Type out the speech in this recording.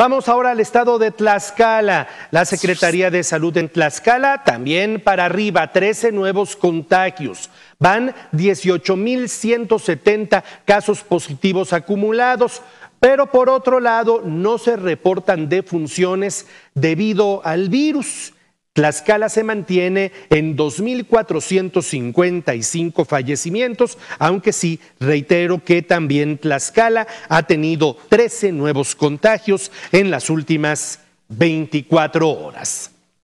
Vamos ahora al estado de Tlaxcala. La Secretaría de Salud en Tlaxcala también para arriba, 13 nuevos contagios. Van 18.170 casos positivos acumulados. Pero por otro lado, no se reportan defunciones debido al virus. Tlaxcala se mantiene en 2.455 fallecimientos, aunque sí, reitero que también Tlaxcala ha tenido 13 nuevos contagios en las últimas 24 horas.